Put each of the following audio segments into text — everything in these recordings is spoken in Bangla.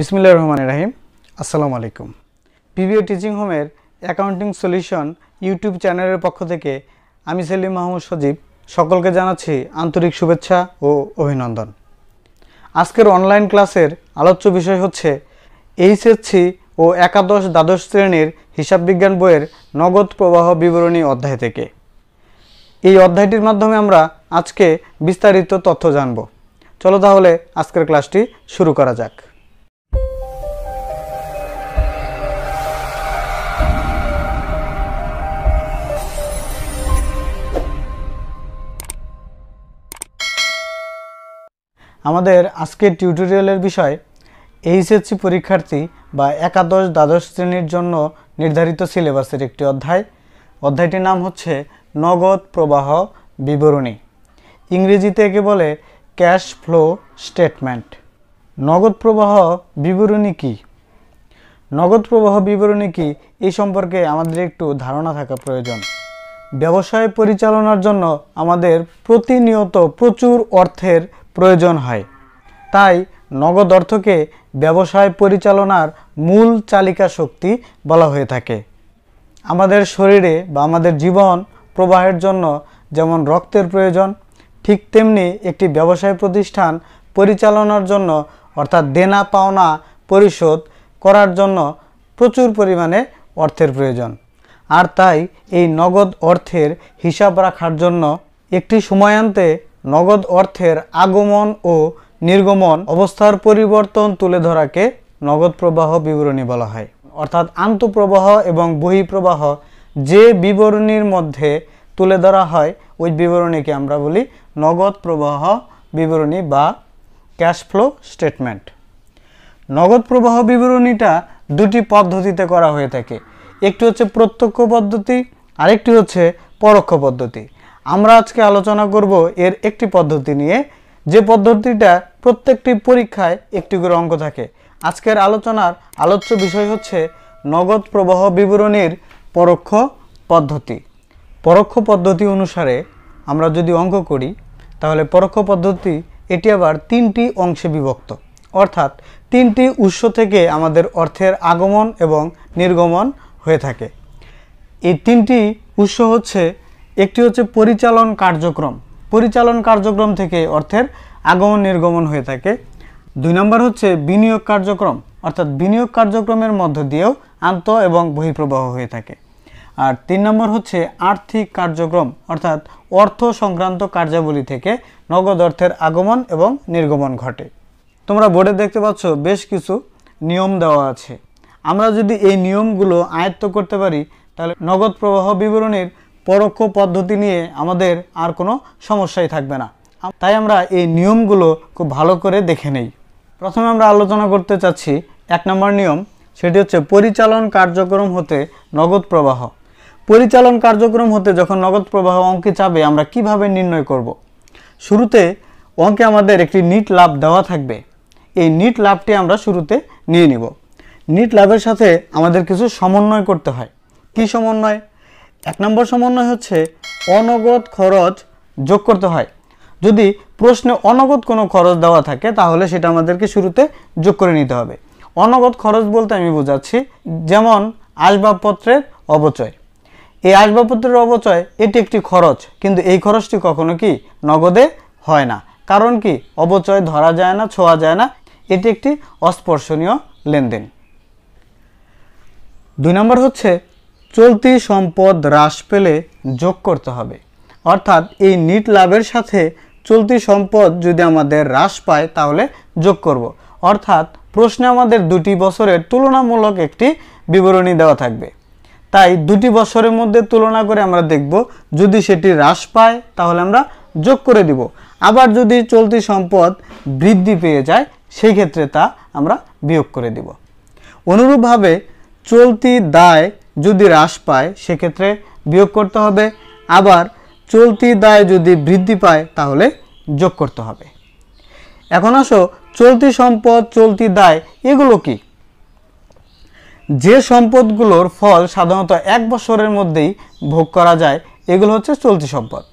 বিসমিল্লা রহমান রাহিম আসসালামু আলাইকুম পিভিও টিচিং হোমের অ্যাকাউন্টিং সলিউশন ইউটিউব চ্যানেলের পক্ষ থেকে আমি সেলিম মাহমুদ সজীব সকলকে জানাচ্ছি আন্তরিক শুভেচ্ছা ও অভিনন্দন আজকের অনলাইন ক্লাসের আলোচ্য বিষয় হচ্ছে এইচএসসি ও একাদশ দ্বাদশ শ্রেণীর হিসাব বিজ্ঞান বইয়ের নগদ প্রবাহ বিবরণী অধ্যায় থেকে এই অধ্যায়টির মাধ্যমে আমরা আজকে বিস্তারিত তথ্য জানব চলো তাহলে আজকের ক্লাসটি শুরু করা যাক আমাদের আজকের টিউটোরিয়ালের বিষয় এইচএসসি পরীক্ষার্থী বা একাদশ দ্বাদশ শ্রেণীর জন্য নির্ধারিত সিলেবাসের একটি অধ্যায় অধ্যায়টির নাম হচ্ছে নগদ প্রবাহ বিবরণী ইংরেজিতে একে বলে ক্যাশ ফ্লো স্টেটমেন্ট নগদ প্রবাহ বিবরণী কি নগদ প্রবাহ বিবরণী কি এই সম্পর্কে আমাদের একটু ধারণা থাকা প্রয়োজন ব্যবসায় পরিচালনার জন্য আমাদের প্রতিনিয়ত প্রচুর অর্থের প্রয়োজন হয় তাই নগদ অর্থকে ব্যবসায় পরিচালনার মূল চালিকা শক্তি বলা হয়ে থাকে আমাদের শরীরে বা আমাদের জীবন প্রবাহের জন্য যেমন রক্তের প্রয়োজন ঠিক তেমনি একটি ব্যবসায় প্রতিষ্ঠান পরিচালনার জন্য অর্থাৎ দেনা পাওনা পরিশোধ করার জন্য প্রচুর পরিমাণে অর্থের প্রয়োজন আর তাই এই নগদ অর্থের হিসাব রাখার জন্য একটি সময়ান্তে নগদ অর্থের আগমন ও নির্গমন অবস্থার পরিবর্তন তুলে ধরাকে নগদ প্রবাহ বিবরণী বলা হয় অর্থাৎ আন্তঃপ্রবাহ এবং বহিঃপ্রবাহ যে বিবরণীর মধ্যে তুলে ধরা হয় ওই বিবরণীকে আমরা বলি নগদ প্রবাহ বিবরণী বা ক্যাশ ফ্লো স্টেটমেন্ট নগদ প্রবাহ বিবরণীটা দুটি পদ্ধতিতে করা হয়ে থাকে একটি হচ্ছে প্রত্যক্ষ পদ্ধতি আরেকটি হচ্ছে পরোক্ষ পদ্ধতি আমরা আজকে আলোচনা করব এর একটি পদ্ধতি নিয়ে যে পদ্ধতিটা প্রত্যেকটি পরীক্ষায় একটি করে অঙ্ক থাকে আজকের আলোচনার আলোচ্য বিষয় হচ্ছে নগদ প্রবাহ বিবরণীর পরোক্ষ পদ্ধতি পরোক্ষ পদ্ধতি অনুসারে আমরা যদি অঙ্ক করি তাহলে পরোক্ষ পদ্ধতি এটি আবার তিনটি অংশে বিভক্ত অর্থাৎ তিনটি উৎস থেকে আমাদের অর্থের আগমন এবং নির্গমন হয়ে থাকে এই তিনটি উৎস হচ্ছে একটি হচ্ছে পরিচালন কার্যক্রম পরিচালন কার্যক্রম থেকে অর্থের আগমন নির্গমন হয়ে থাকে দুই নম্বর হচ্ছে বিনিয়োগ কার্যক্রম অর্থাৎ বিনিয়োগ কার্যক্রমের মধ্য দিয়েও আন্ত এবং বহিঃপ্রবাহ হয়ে থাকে আর তিন নম্বর হচ্ছে আর্থিক কার্যক্রম অর্থাৎ অর্থ সংক্রান্ত কার্যাবলী থেকে নগদ অর্থের আগমন এবং নির্গমন ঘটে তোমরা বোর্ডে দেখতে পাচ্ছ বেশ কিছু নিয়ম দেওয়া আছে আমরা যদি এই নিয়মগুলো আয়ত্ত করতে পারি তাহলে নগদ প্রবাহ বিবরণীর পরোক্ষ পদ্ধতি নিয়ে আমাদের আর কোনো সমস্যাই থাকবে না তাই আমরা এই নিয়মগুলো খুব ভালো করে দেখে নেই প্রথমে আমরা আলোচনা করতে চাচ্ছি এক নম্বর নিয়ম সেটি হচ্ছে পরিচালন কার্যক্রম হতে নগদ প্রবাহ পরিচালন কার্যক্রম হতে যখন নগদ প্রবাহ অঙ্কে চাবে আমরা কিভাবে নির্ণয় করব। শুরুতে অঙ্কে আমাদের একটি নিট লাভ দেওয়া থাকবে এই নিট লাভটি আমরা শুরুতে নিয়ে নিব নিট লাভের সাথে আমাদের কিছু সমন্বয় করতে হয় কি সমন্বয় এক নম্বর সমন্বয় হচ্ছে অনগদ খরচ যোগ করতে হয় যদি প্রশ্নে অনগদ কোনো খরচ দেওয়া থাকে তাহলে সেটা আমাদেরকে শুরুতে যোগ করে নিতে হবে অনগদ খরচ বলতে আমি বোঝাচ্ছি যেমন আসবাবপত্রের অবচয় এই আসবাবপত্রের অবচয় এটি একটি খরচ কিন্তু এই খরচটি কখনো কি নগদে হয় না কারণ কি অবচয় ধরা যায় না ছোঁয়া যায় না এটি একটি অস্পর্শনীয় লেনদেন দুই নম্বর হচ্ছে চলতি সম্পদ হ্রাস পেলে যোগ করতে হবে অর্থাৎ এই নিট লাভের সাথে চলতি সম্পদ যদি আমাদের হ্রাস পায় তাহলে যোগ করব। অর্থাৎ প্রশ্নে আমাদের দুটি বছরের তুলনামূলক একটি বিবরণী দেওয়া থাকবে তাই দুটি বছরের মধ্যে তুলনা করে আমরা দেখব যদি সেটি হ্রাস পায় তাহলে আমরা যোগ করে দিব আবার যদি চলতি সম্পদ বৃদ্ধি পেয়ে যায় সেই ক্ষেত্রে তা আমরা বিয়োগ করে দিব অনুরূপভাবে চলতি দায় যদি হ্রাস পায় সেক্ষেত্রে বিয়োগ করতে হবে আবার চলতি দায় যদি বৃদ্ধি পায় তাহলে যোগ করতে হবে এখন আসো চলতি সম্পদ চলতি দায় এগুলো কি যে সম্পদগুলোর ফল সাধারণত এক বছরের মধ্যেই ভোগ করা যায় এগুলো হচ্ছে চলতি সম্পদ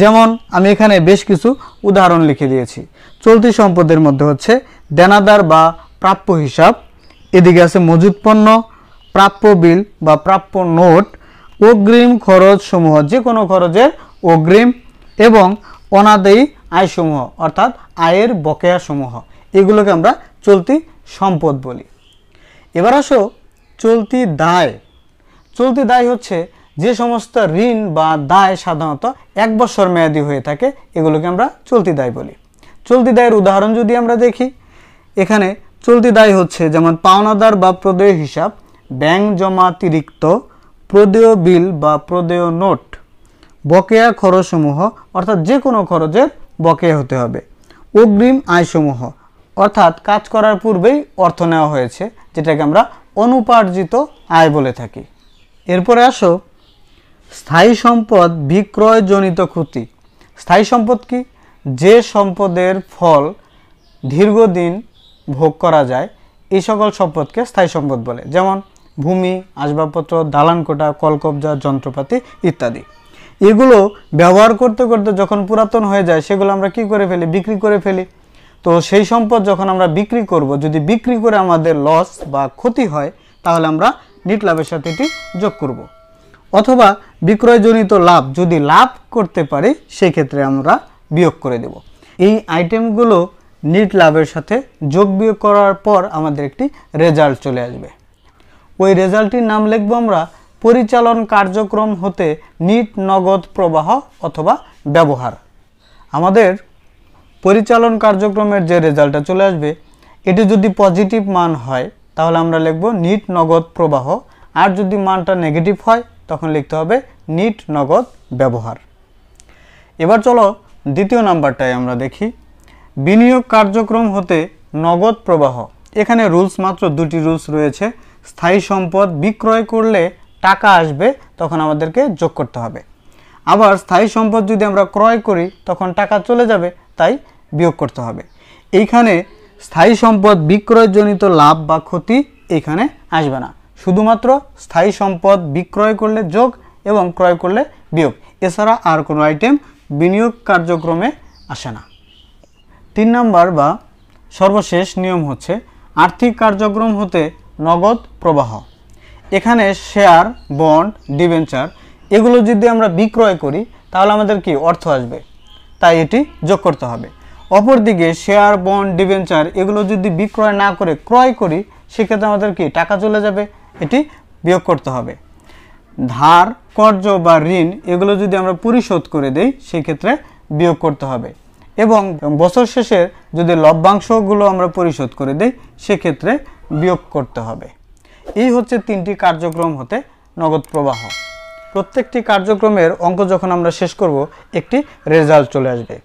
যেমন আমি এখানে বেশ কিছু উদাহরণ লিখে দিয়েছি চলতি সম্পদের মধ্যে হচ্ছে দেনাদার বা প্রাপ্য হিসাব এদিকে আছে মজুত পণ্য প্রাপ্য বিল বা প্রাপ্য নোট অগ্রিম খরচসমূহ যে কোনো খরচের অগ্রিম এবং অনাদায়ী আয়সমূহ অর্থাৎ আয়ের বকেয়া সমূহ এগুলোকে আমরা চলতি সম্পদ বলি এবার আসো চলতি দায় চলতি দায় হচ্ছে যে সমস্ত ঋণ বা দায় সাধারণত এক বছর মেয়াদি হয়ে থাকে এগুলোকে আমরা চলতি দায় বলি চলতি দায়ের উদাহরণ যদি আমরা দেখি এখানে চলতি দায় হচ্ছে যেমন পাওনাদার বা প্রদেয় হিসাব ব্যাংক জমাতিরিক্ত প্রদেয় বিল বা প্রদেয় নোট বকেয়া খরচসমূহ অর্থাৎ যে কোনো খরচের বকেয়া হতে হবে অগ্রিম আয়সমূহ অর্থাৎ কাজ করার পূর্বেই অর্থ নেওয়া হয়েছে যেটাকে আমরা অনুপার্জিত আয় বলে থাকি এরপরে আসো স্থায়ী সম্পদ বিক্রয়জনিত ক্ষতি স্থায়ী সম্পদ কি যে সম্পদের ফল দীর্ঘদিন ভোগ করা যায় এই সকল সম্পদকে স্থায়ী সম্পদ বলে যেমন ভূমি আসবাবপত্র দালান কোটা কলকবজা যন্ত্রপাতি ইত্যাদি এগুলো ব্যবহার করতে করতে যখন পুরাতন হয়ে যায় সেগুলো আমরা কি করে ফেলি বিক্রি করে ফেলি তো সেই সম্পদ যখন আমরা বিক্রি করব যদি বিক্রি করে আমাদের লস বা ক্ষতি হয় তাহলে আমরা নিট লাভের সাথে এটি যোগ করব। অথবা বিক্রয়জনিত লাভ যদি লাভ করতে পারি সেক্ষেত্রে আমরা বিয়োগ করে দেব এই আইটেমগুলো নিট লাভের সাথে যোগ বিয়োগ করার পর আমাদের একটি রেজাল্ট চলে আসবে ওই রেজাল্টটির নাম লিখব আমরা পরিচালন কার্যক্রম হতে নিট নগদ প্রবাহ অথবা ব্যবহার আমাদের পরিচালন কার্যক্রমের যে রেজাল্টটা চলে আসবে এটি যদি পজিটিভ মান হয় তাহলে আমরা লিখব নিট নগদ প্রবাহ আর যদি মানটা নেগেটিভ হয় তখন লিখতে হবে নিট নগদ ব্যবহার এবার চলো দ্বিতীয় নাম্বারটাই আমরা দেখি বিনিয়োগ কার্যক্রম হতে নগদ প্রবাহ এখানে রুলস মাত্র দুটি রুলস রয়েছে স্থায়ী সম্পদ বিক্রয় করলে টাকা আসবে তখন আমাদেরকে যোগ করতে হবে আবার স্থায়ী সম্পদ যদি আমরা ক্রয় করি তখন টাকা চলে যাবে তাই বিয়োগ করতে হবে এইখানে স্থায়ী সম্পদ বিক্রয়জনিত লাভ বা ক্ষতি এখানে আসবে না শুধুমাত্র স্থায়ী সম্পদ বিক্রয় করলে যোগ এবং ক্রয় করলে বিয়োগ এছাড়া আর কোনো আইটেম বিনিয়োগ কার্যক্রমে আসে না তিন নাম্বার বা সর্বশেষ নিয়ম হচ্ছে আর্থিক কার্যক্রম হতে নগদ প্রবাহ এখানে শেয়ার বন্ড ডিভেঞ্চার এগুলো যদি আমরা বিক্রয় করি তাহলে আমাদের কি অর্থ আসবে তাই এটি যোগ করতে হবে অপরদিকে শেয়ার বন্ড ডিভেঞ্চার এগুলো যদি বিক্রয় না করে ক্রয় করি সেক্ষেত্রে আমাদের কি টাকা চলে যাবে এটি বিয়োগ করতে হবে ধার কর্জ বা ঋণ এগুলো যদি আমরা পরিশোধ করে দেই সেক্ষেত্রে বিয়োগ করতে হবে এবং বছর শেষে যদি লভ্যাংশগুলো আমরা পরিশোধ করে দেই সেক্ষেত্রে বিয়োগ করতে হবে এই হচ্ছে তিনটি কার্যক্রম হতে নগদ প্রবাহ প্রত্যেকটি কার্যক্রমের অঙ্ক যখন আমরা শেষ করব একটি রেজাল্ট চলে আসবে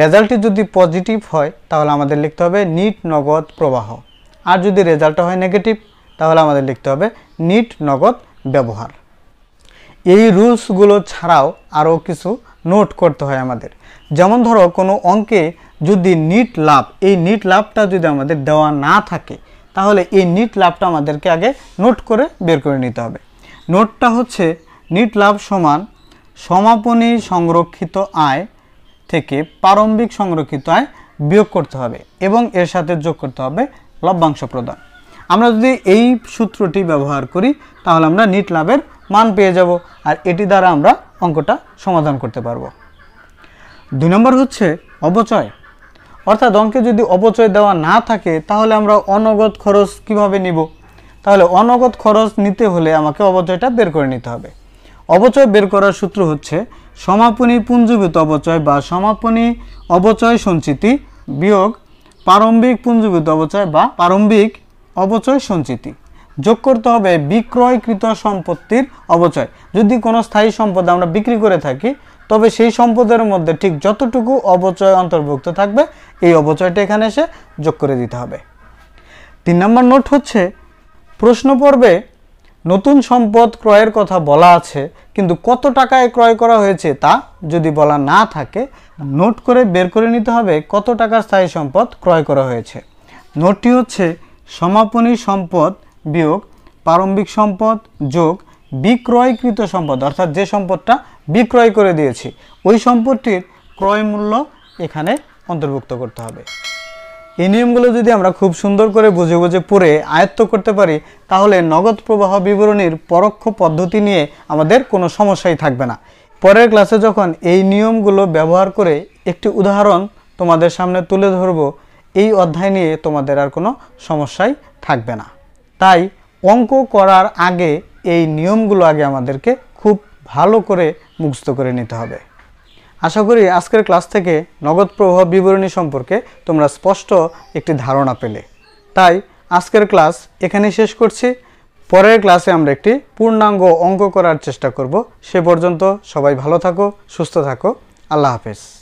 রেজাল্টটি যদি পজিটিভ হয় তাহলে আমাদের লিখতে হবে নিট নগদ প্রবাহ আর যদি রেজাল্টটা হয় নেগেটিভ তাহলে আমাদের লিখতে হবে নিট নগদ ব্যবহার এই রুলসগুলো ছাড়াও আরও কিছু নোট করতে হয় আমাদের যেমন ধরো কোনো অঙ্কে যদি নিট লাভ এই নিট লাভটা যদি আমাদের দেওয়া না থাকে তাহলে এই নিট লাভটা আমাদেরকে আগে নোট করে বের করে নিতে হবে নোটটা হচ্ছে নিট লাভ সমান সমাপনী সংরক্ষিত আয় থেকে প্রারম্ভিক সংরক্ষিত আয় বিয়োগ করতে হবে এবং এর সাথে যোগ করতে হবে লভ্যাংশ প্রদান আমরা যদি এই সূত্রটি ব্যবহার করি তাহলে আমরা নিট লাভের মান পেয়ে যাব আর এটি দ্বারা আমরা অঙ্কটা সমাধান করতে পারব দুই নম্বর হচ্ছে অবচয় অর্থাৎ অঙ্কে যদি অপচয় দেওয়া না থাকে তাহলে আমরা অনগত খরচ কিভাবে নিব তাহলে অনগত খরচ নিতে হলে আমাকে অপচয়টা বের করে নিতে হবে অপচয় বের করার সূত্র হচ্ছে সমাপনী পুঞ্জীভূত অপচয় বা সমাপনী অপচয় সঞ্চিতি বিয়োগ প্রারম্ভিক পুঞ্জীভূত অপচয় বা প্রারম্ভিক অপচয় সঞ্চিতি যোগ করতে হবে বিক্রয়কৃত সম্পত্তির অবচয় যদি কোনো স্থায়ী সম্পদ আমরা বিক্রি করে থাকি তবে সেই সম্পদের মধ্যে ঠিক যতটুকু অবচয় অন্তর্ভুক্ত থাকবে এই অবচয়টা এখানে এসে যোগ করে দিতে হবে তিন নম্বর নোট হচ্ছে প্রশ্ন পর্বে নতুন সম্পদ ক্রয়ের কথা বলা আছে কিন্তু কত টাকায় ক্রয় করা হয়েছে তা যদি বলা না থাকে নোট করে বের করে নিতে হবে কত টাকার স্থায়ী সম্পদ ক্রয় করা হয়েছে নোটটি হচ্ছে সমাপনী সম্পদ বিয়োগ প্রারম্ভিক সম্পদ যোগ বিক্রয়কৃত সম্পদ অর্থাৎ যে সম্পদটা বিক্রয় করে দিয়েছি ওই সম্পত্তির ক্রয় মূল্য এখানে অন্তর্ভুক্ত করতে হবে এই নিয়মগুলো যদি আমরা খুব সুন্দর করে বুঝে বুঝে পড়ে আয়ত্ত করতে পারি তাহলে নগদ প্রবাহ বিবরণীর পরোক্ষ পদ্ধতি নিয়ে আমাদের কোনো সমস্যাই থাকবে না পরের ক্লাসে যখন এই নিয়মগুলো ব্যবহার করে একটি উদাহরণ তোমাদের সামনে তুলে ধরব এই অধ্যায় নিয়ে তোমাদের আর কোনো সমস্যাই থাকবে না তাই অঙ্ক করার আগে এই নিয়মগুলো আগে আমাদেরকে ভালো করে মুখস্থ করে নিতে হবে আশা করি আজকের ক্লাস থেকে নগদ প্রবাহ বিবরণী সম্পর্কে তোমরা স্পষ্ট একটি ধারণা পেলে তাই আজকের ক্লাস এখানেই শেষ করছি পরের ক্লাসে আমরা একটি পূর্ণাঙ্গ অঙ্ক করার চেষ্টা করব সে পর্যন্ত সবাই ভালো থাকো সুস্থ থাকো আল্লাহ হাফেজ